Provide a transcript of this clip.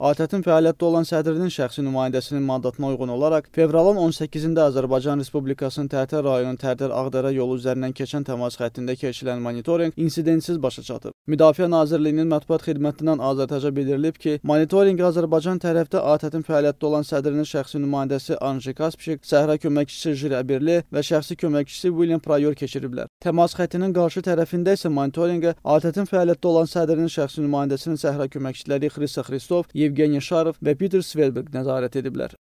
ATƏT-in fəaliyyətdə olan sədrinin şəxsi nümayəndəsinin mandatına uyğun olaraq fevralın 18-də Azərbaycan Respublikasının Tərtər rayonunun Tərtər Ağdərə yolu üzərindən keçən təmas xəttində keçirilən monitorinq insidentsiz başa çatıb. Müdafiə Nazirliyinin mətbuat xidmətindən Azərtəcə bildirilib ki, monitorinq Azərbaycan tərəfdə ATƏT-in fəaliyyətdə olan sədrinin şəxsi nümayəndəsi Anji Kaspişik, Səhra köməkçisi Jir Əbirli və şəxsi köməkçisi William Prayor keçiriblər. Təmas xəttinin qarşı tərəfində isə monitorinqə ATƏT-in fəaliyyətdə olan sədrinin şəxsi nümayəndəsinin Səhra köməkçiləri Xrisa Xristov, Yev Yevgeniy Şarov və Peter Svelberg nəzarət ediblər.